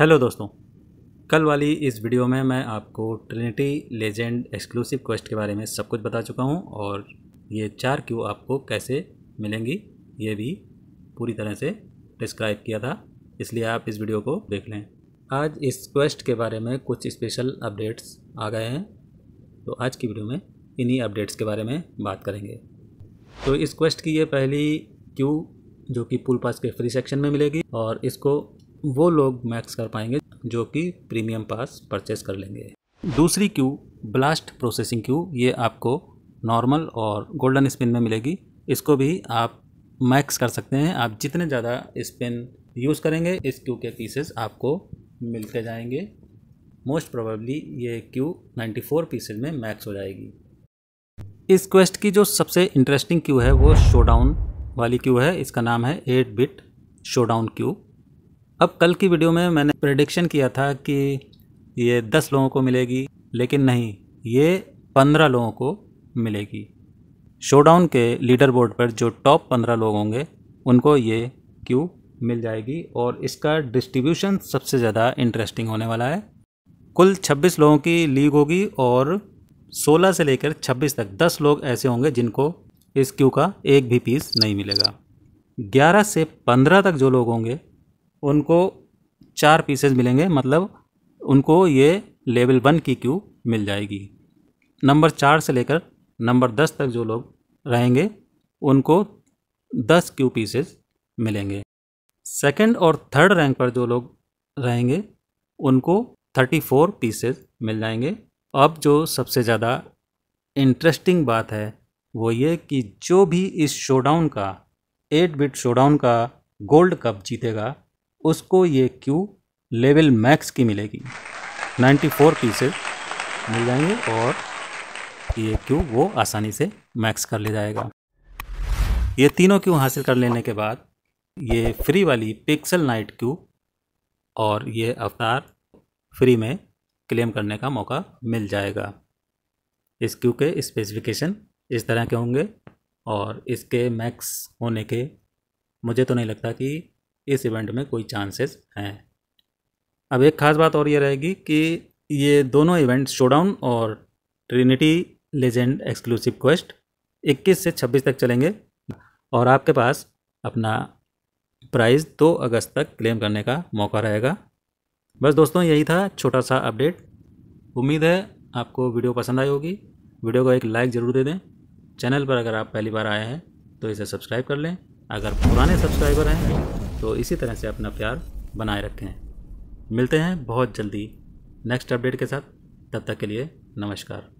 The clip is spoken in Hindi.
हेलो दोस्तों कल वाली इस वीडियो में मैं आपको ट्रिनिटी लेजेंड एक्सक्लूसिव क्वेस्ट के बारे में सब कुछ बता चुका हूं और ये चार क्यू आपको कैसे मिलेंगी ये भी पूरी तरह से डिस्क्राइब किया था इसलिए आप इस वीडियो को देख लें आज इस क्वेस्ट के बारे में कुछ स्पेशल अपडेट्स आ गए हैं तो आज की वीडियो में इन्हीं अपडेट्स के बारे में बात करेंगे तो इस क्वेस्ट की ये पहली क्यू जो कि पुल पास के फ्री सेक्शन में मिलेगी और इसको वो लोग मैक्स कर पाएंगे जो कि प्रीमियम पास परचेस कर लेंगे दूसरी क्यू ब्लास्ट प्रोसेसिंग क्यू ये आपको नॉर्मल और गोल्डन स्पिन में मिलेगी इसको भी आप मैक्स कर सकते हैं आप जितने ज़्यादा स्पिन यूज़ करेंगे इस क्यू के पीसेस आपको मिलते जाएंगे मोस्ट प्रोबेबली ये क्यू 94 पीसेज में मैक्स हो जाएगी इस क्वेस्ट की जो सबसे इंटरेस्टिंग क्यू है वो शोडाउन वाली क्यू है इसका नाम है एट बिट शोडाउन क्यू अब कल की वीडियो में मैंने प्रडिक्शन किया था कि ये दस लोगों को मिलेगी लेकिन नहीं ये पंद्रह लोगों को मिलेगी शोडाउन के लीडर बोर्ड पर जो टॉप पंद्रह लोग होंगे उनको ये क्यू मिल जाएगी और इसका डिस्ट्रीब्यूशन सबसे ज़्यादा इंटरेस्टिंग होने वाला है कुल 26 लोगों की लीग होगी और 16 से लेकर 26 तक 10 लोग ऐसे होंगे जिनको इस क्यू का एक भी पीस नहीं मिलेगा 11 से 15 तक जो लोग होंगे उनको चार पीसेज मिलेंगे मतलब उनको ये लेवल वन की क्यू मिल जाएगी नंबर चार से लेकर नंबर दस तक जो लोग रहेंगे उनको दस क्यू पीसेस मिलेंगे सेकंड और थर्ड रैंक पर जो लोग रहेंगे उनको थर्टी फोर पीसेस मिल जाएंगे अब जो सबसे ज़्यादा इंटरेस्टिंग बात है वो ये कि जो भी इस शोडाउन का एट बिट शोडाउन का गोल्ड कप जीतेगा उसको ये क्यू लेवल मैक्स की मिलेगी 94 पीसेज मिल जाएंगे और ये क्यू वो आसानी से मैक्स कर ले जाएगा ये तीनों क्यू हासिल कर लेने के बाद ये फ्री वाली पिक्सल नाइट क्यू और ये अवतार फ्री में क्लेम करने का मौका मिल जाएगा इस क्यू के स्पेसिफिकेशन इस तरह के होंगे और इसके मैक्स होने के मुझे तो नहीं लगता कि इस इवेंट में कोई चांसेस हैं अब एक ख़ास बात और ये रहेगी कि ये दोनों इवेंट शोडाउन और ट्रिनिटी लेजेंड एक्सक्लूसिव क्वेस्ट 21 से 26 तक चलेंगे और आपके पास अपना प्राइज़ 2 अगस्त तक क्लेम करने का मौका रहेगा बस दोस्तों यही था छोटा सा अपडेट उम्मीद है आपको वीडियो पसंद आई होगी वीडियो को एक लाइक ज़रूर दे दें चैनल पर अगर आप पहली बार आए हैं तो इसे सब्सक्राइब कर लें अगर पुराने सब्सक्राइबर हैं तो इसी तरह से अपना प्यार बनाए रखें मिलते हैं बहुत जल्दी नेक्स्ट अपडेट के साथ तब तक के लिए नमस्कार